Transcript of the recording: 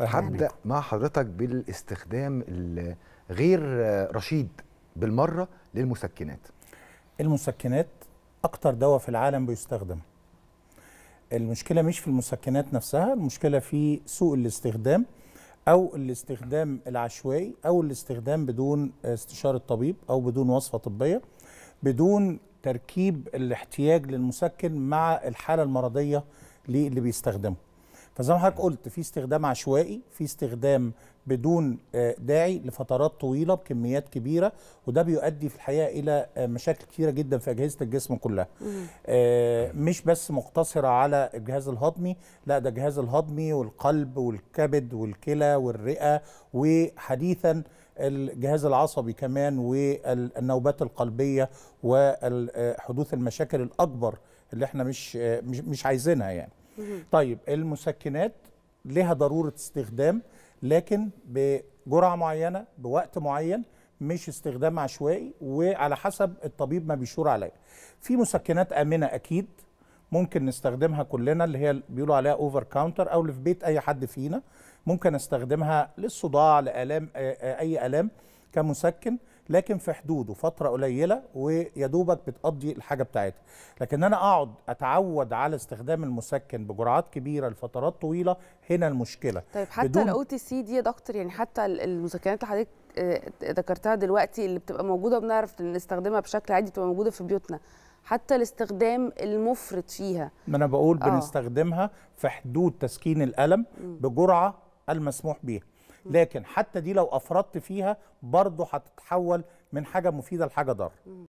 هبدا يعني. مع حضرتك بالاستخدام غير رشيد بالمره للمسكنات المسكنات اكتر دواء في العالم بيستخدم المشكله مش في المسكنات نفسها المشكله في سوء الاستخدام او الاستخدام العشوائي او الاستخدام بدون استشاره طبيب او بدون وصفه طبيه بدون تركيب الاحتياج للمسكن مع الحاله المرضيه اللي بيستخدمه فزي ما حضرتك قلت في استخدام عشوائي في استخدام بدون آه، داعي لفترات طويله بكميات كبيره وده بيؤدي في الحقيقه الى آه، مشاكل كثيره جدا في اجهزه الجسم كلها آه، مش بس مقتصره على الجهاز الهضمي لا ده الجهاز الهضمي والقلب والكبد والكلى والرئه وحديثا الجهاز العصبي كمان والنوبات القلبيه وحدوث المشاكل الاكبر اللي احنا مش مش عايزينها يعني طيب المسكنات لها ضروره استخدام لكن بجرعه معينه بوقت معين مش استخدام عشوائي وعلى حسب الطبيب ما بيشور عليها في مسكنات امنه اكيد ممكن نستخدمها كلنا اللي هي بيقولوا عليها اوفر كاونتر او اللي في بيت اي حد فينا ممكن استخدمها للصداع لالام اي الام كمسكن لكن في حدوده فتره قليله ويدوبك بتقضي الحاجه بتاعتها لكن انا اقعد اتعود على استخدام المسكن بجرعات كبيره لفترات طويله هنا المشكله طيب حتى الاو تي سي دي يا دكتور يعني حتى المسكنات اللي حضرتك آه، ذكرتها دلوقتي اللي بتبقى موجوده بنعرف نستخدمها بشكل عادي بتبقى موجوده في بيوتنا حتى الاستخدام المفرط فيها ما انا بقول آه. بنستخدمها في حدود تسكين الالم بجرعه المسموح بيها لكن حتى دي لو افردت فيها برضه هتتحول من حاجه مفيده لحاجه ضاره